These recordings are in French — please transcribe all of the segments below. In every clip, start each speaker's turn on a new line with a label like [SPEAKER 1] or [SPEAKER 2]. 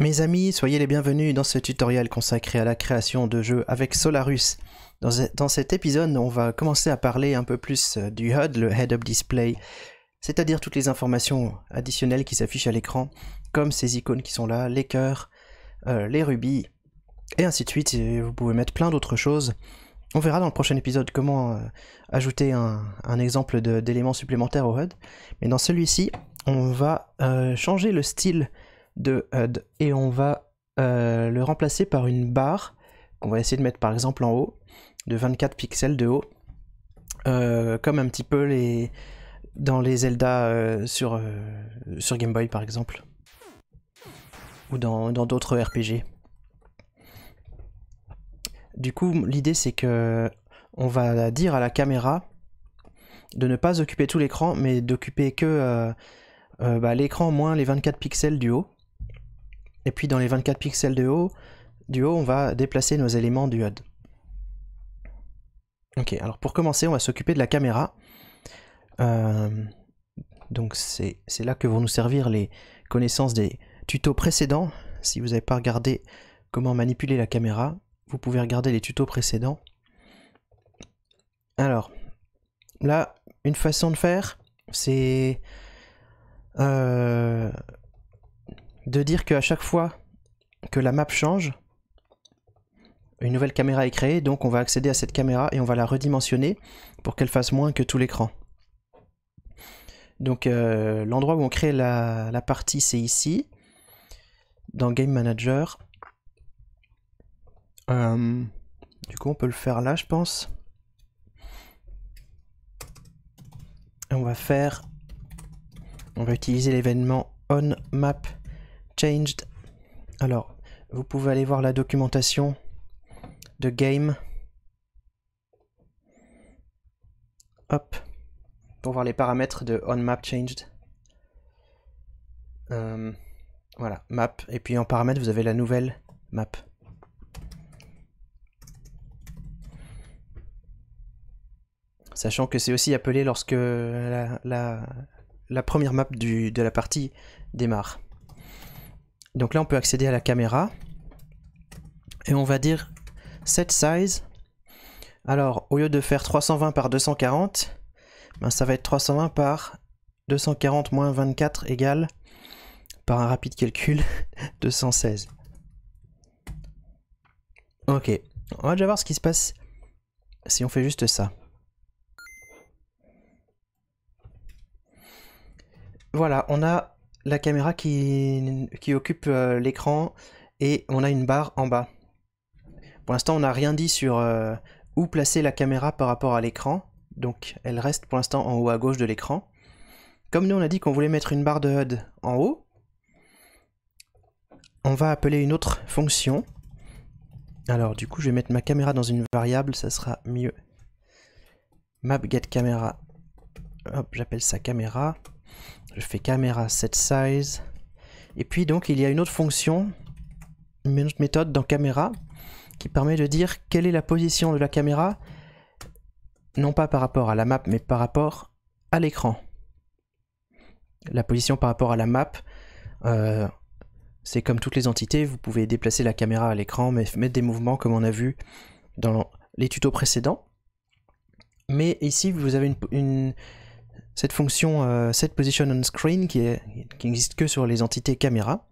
[SPEAKER 1] Mes amis, soyez les bienvenus dans ce tutoriel consacré à la création de jeux avec Solarus. Dans, cet épisode, on va commencer à parler un peu plus euh, du HUD, le Head Up Display, c'est-à-dire toutes les informations additionnelles qui s'affichent à l'écran, comme ces icônes qui sont là, les cœurs, euh, les rubis, et ainsi de suite, vous pouvez mettre plein d'autres choses. On verra dans le prochain épisode comment euh, ajouter un, exemple d'éléments supplémentaires au HUD, mais dans celui-ci, on va changer le style de HUD et on va euh, le remplacer par une barre qu'on va essayer de mettre par exemple en haut de 24 pixels de haut euh, comme un petit peu les dans les Zelda euh, sur, sur Game Boy par exemple ou dans d'autres RPG. Du coup l'idée c'est que on va dire à la caméra de ne pas occuper tout l'écran mais d'occuper que bah, l'écran moins les 24 pixels du haut et puis dans les 24 pixels de haut, du haut, on va déplacer nos éléments du HUD. Ok, alors pour commencer, on va s'occuper de la caméra. Euh, donc c'est là que vont nous servir les connaissances des tutos précédents. Si vous n'avez pas regardé comment manipuler la caméra, vous pouvez regarder les tutos précédents. Alors, là, une façon de faire, c'est... Euh, de dire qu'à chaque fois que la map change, une nouvelle caméra est créée, donc on va accéder à cette caméra et on va la redimensionner pour qu'elle fasse moins que tout l'écran. Donc euh, l'endroit où on crée la, partie, c'est ici, dans Game Manager. Euh, du coup, on peut le faire là, je pense. on va faire... On va utiliser l'événement on map alors, vous pouvez aller voir la documentation de game. Hop. Pour voir les paramètres de on map euh, voilà, map. Et puis en paramètres, vous avez la nouvelle map. Sachant que c'est aussi appelé lorsque la, première map de la partie démarre. Donc là, on peut accéder à la caméra. Et on va dire set size. Alors, au lieu de faire 320 par 240, ben, ça va être 320 par 240 moins 24 égale, par un rapide calcul, 216. Ok, on va déjà voir ce qui se passe si on fait juste ça. Voilà, on a la caméra qui, occupe euh, l'écran et on a une barre en bas. Pour l'instant, on n'a rien dit sur euh, où placer la caméra par rapport à l'écran, donc elle reste pour l'instant en haut à gauche de l'écran. Comme nous, on a dit qu'on voulait mettre une barre de HUD en haut, on va appeler une autre fonction. Alors du coup, je vais mettre ma caméra dans une variable, ça sera mieux. Map Hop, j'appelle ça caméra je fais caméra set size. Et puis donc il y a une autre fonction, une autre méthode dans caméra qui permet de dire quelle est la position de la caméra, non pas par rapport à la map, mais par rapport à l'écran. La position par rapport à la map, euh, c'est comme toutes les entités, vous pouvez déplacer la caméra à l'écran, mais mettre des mouvements comme on a vu dans les tutos précédents. Mais ici, vous avez une cette fonction euh, setPositionOnScreen qui, est, qui n'existe que sur les entités caméra.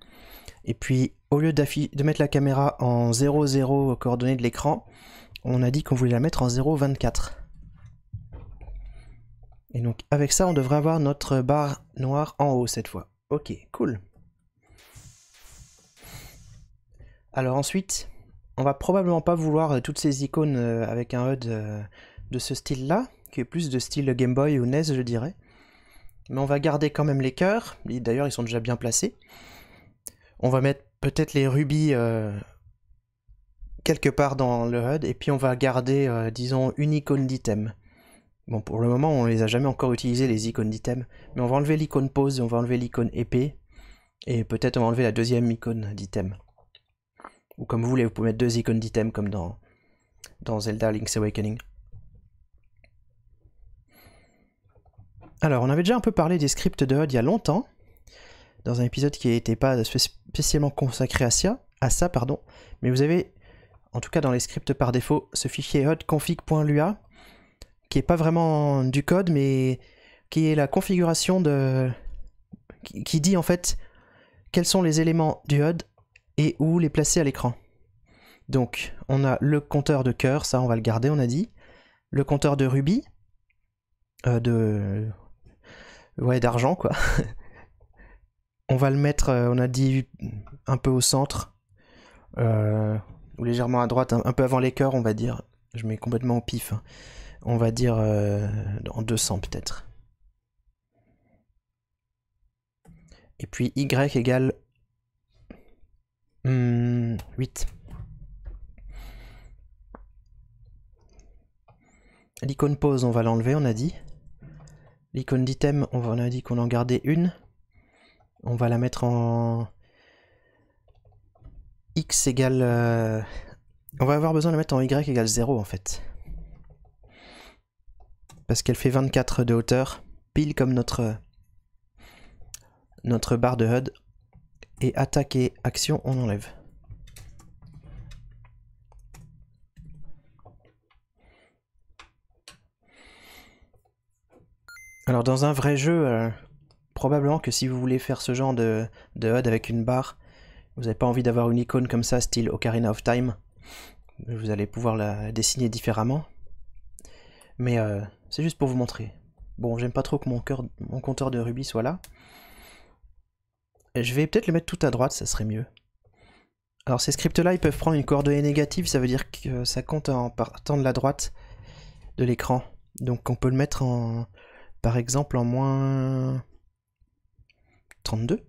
[SPEAKER 1] Et puis au lieu de mettre la caméra en 0,0 coordonnées de l'écran, on a dit qu'on voulait la mettre en 0,24. Et donc avec ça, on devrait avoir notre barre noire en haut cette fois. Ok, cool. Alors ensuite, on va probablement pas vouloir euh, toutes ces icônes euh, avec un HUD de ce style-là qui est plus de style Game Boy ou NES, je dirais. Mais on va garder quand même les cœurs, d'ailleurs ils sont déjà bien placés. On va mettre peut-être les rubis euh, quelque part dans le HUD, et puis on va garder, euh, disons, une icône d'item. Bon, pour le moment, on les a jamais encore utilisé les icônes d'item, mais on va enlever l'icône pause, on va enlever l'icône épée, et peut-être on va enlever la deuxième icône d'item. Ou comme vous voulez, vous pouvez mettre deux icônes d'item comme dans, dans Zelda Link's Awakening. Alors, on avait déjà un peu parlé des scripts de HUD il y a longtemps, dans un épisode qui n'était pas spécialement consacré à ça, à ça, pardon, mais vous avez, en tout cas dans les scripts par défaut, ce fichier HUD qui n'est pas vraiment du code, mais qui est la configuration de... qui dit en fait quels sont les éléments du HUD et où les placer à l'écran. Donc, on a le compteur de cœur, ça on va le garder, on a dit, le compteur de rubis, euh, de ouais, d'argent, quoi. on va le mettre, euh, on a dit, un peu au centre, euh, ou légèrement à droite, un, peu avant les cœurs, on va dire. Je mets complètement au pif. Hein. On va dire euh, en 200 peut-être. Et puis Y égale 8. Hmm, l'icône pause, on va l'enlever, on a dit. L'icône d'item, on, a dit qu'on en gardait une. On va la mettre en x égale... Euh, on va avoir besoin de la mettre en y égale 0 en fait. Parce qu'elle fait 24 de hauteur, pile comme notre, notre barre de HUD. Et attaquer, action, on enlève. Alors dans un vrai jeu, euh, probablement que si vous voulez faire ce genre de, HUD avec une barre, vous n'avez pas envie d'avoir une icône comme ça, style Ocarina of Time. Vous allez pouvoir la dessiner différemment. Mais euh, c'est juste pour vous montrer. Bon, j'aime pas trop que mon, mon compteur de rubis soit là. je vais peut-être le mettre tout à droite, ça serait mieux. Alors ces scripts-là, ils peuvent prendre une coordonnée négative, ça veut dire que ça compte en partant de la droite de l'écran. Donc on peut le mettre en, par exemple en moins 32.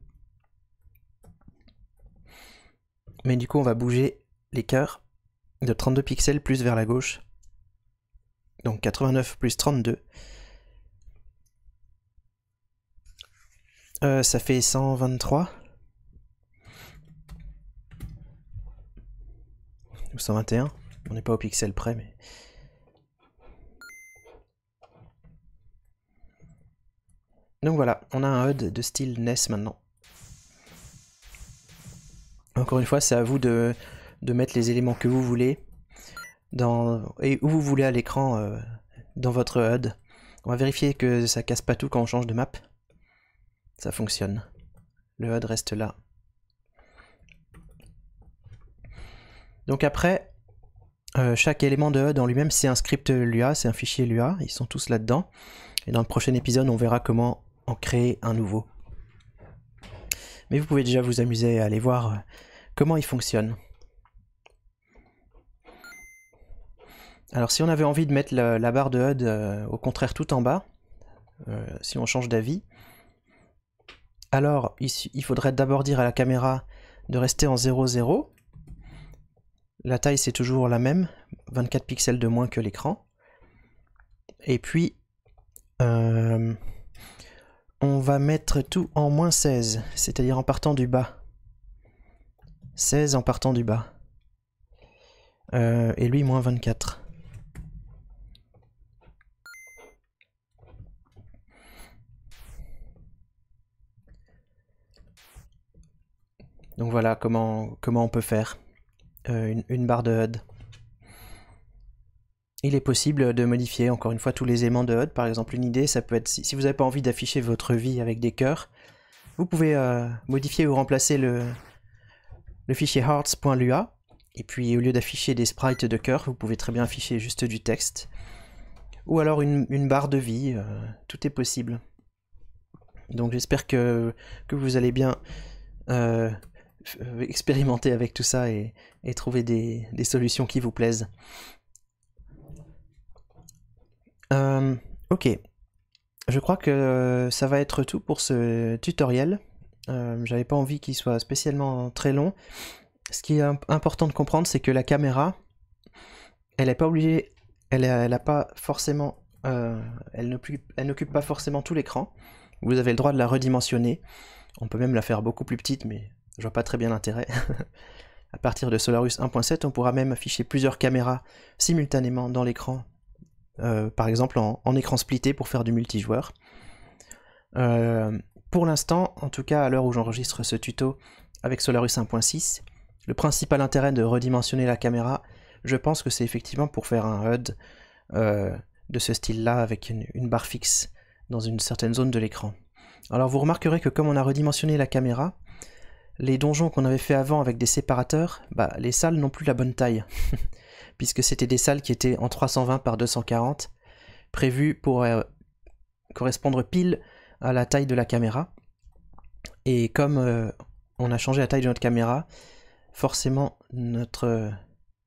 [SPEAKER 1] Mais du coup, on va bouger les cœurs de 32 pixels plus vers la gauche. Donc 89 plus 32. Euh, ça fait 123. Ou 121. On n'est pas au pixel près, mais... Donc voilà, on a un HUD de style NES maintenant. Encore une fois, c'est à vous de, mettre les éléments que vous voulez dans, et où vous voulez à l'écran euh, dans votre HUD. On va vérifier que ça casse pas tout quand on change de map. Ça fonctionne. Le HUD reste là. Donc après, euh, chaque élément de HUD en lui-même, c'est un script LUA, c'est un fichier LUA, ils sont tous là-dedans. Et dans le prochain épisode, on verra comment créer un nouveau. Mais vous pouvez déjà vous amuser à aller voir euh, comment il fonctionne. Alors si on avait envie de mettre la, barre de HUD euh, au contraire tout en bas, euh, si on change d'avis, alors il, il faudrait d'abord dire à la caméra de rester en 0,0. La taille c'est toujours la même, 24 pixels de moins que l'écran. Et puis, on va mettre tout en moins 16, c'est-à-dire en partant du bas. 16 en partant du bas. Euh, et lui, moins 24. Donc voilà comment, comment on peut faire euh, une barre de HUD. Il est possible de modifier encore une fois tous les aimants de HUD. Par exemple, une idée, ça peut être si vous n'avez pas envie d'afficher votre vie avec des cœurs, vous pouvez euh, modifier ou remplacer le, fichier hearts.lua. Et puis au lieu d'afficher des sprites de cœurs, vous pouvez très bien afficher juste du texte. Ou alors une, barre de vie, euh, tout est possible. Donc j'espère que, vous allez bien euh, expérimenter avec tout ça et, trouver des solutions qui vous plaisent. Euh, ok, je crois que euh, ça va être tout pour ce tutoriel. Euh, j'avais pas envie qu'il soit spécialement très long. Ce qui est important de comprendre, c'est que la caméra, elle n'est pas obligée, elle, pas forcément, elle n'occupe pas forcément tout l'écran. Vous avez le droit de la redimensionner. On peut même la faire beaucoup plus petite, mais je vois pas très bien l'intérêt. à partir de Solarus 1.7, on pourra même afficher plusieurs caméras simultanément dans l'écran euh, par exemple en, écran splitté pour faire du multijoueur. Euh, pour l'instant, en tout cas à l'heure où j'enregistre ce tuto avec Solarus 1.6, le principal intérêt de redimensionner la caméra, je pense que c'est effectivement pour faire un HUD euh, de ce style-là avec une, barre fixe dans une certaine zone de l'écran. Alors vous remarquerez que comme on a redimensionné la caméra, les donjons qu'on avait fait avant avec des séparateurs, bah, les salles n'ont plus la bonne taille. puisque c'était des salles qui étaient en 320 par 240, prévues pour euh, correspondre pile à la taille de la caméra. Et comme euh, on a changé la taille de notre caméra, forcément notre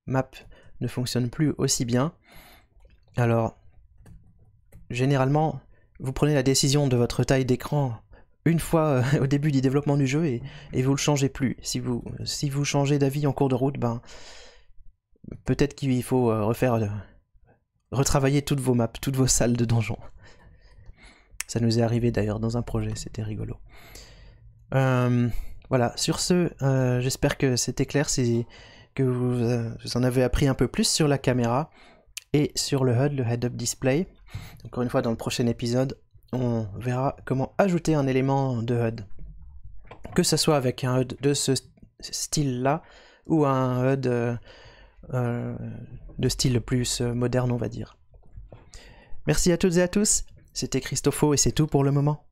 [SPEAKER 1] map ne fonctionne plus aussi bien. Alors, généralement, vous prenez la décision de votre taille d'écran une fois euh, au début du développement du jeu et, vous ne le changez plus. Si vous, si vous changez d'avis en cours de route, ben, peut-être qu'il faut euh, refaire, euh, retravailler toutes vos maps, toutes vos salles de donjons. Ça nous est arrivé d'ailleurs dans un projet, c'était rigolo. Euh, voilà, sur ce, j'espère que c'était clair, que vous, vous, en avez appris un peu plus sur la caméra et sur le HUD, le Head-Up Display. Encore une fois, dans le prochain épisode, on verra comment ajouter un élément de HUD. Que ce soit avec un HUD de ce style-là ou un HUD euh, de style plus euh, moderne, on va dire. Merci à toutes et à tous, c'était Christopho et c'est tout pour le moment.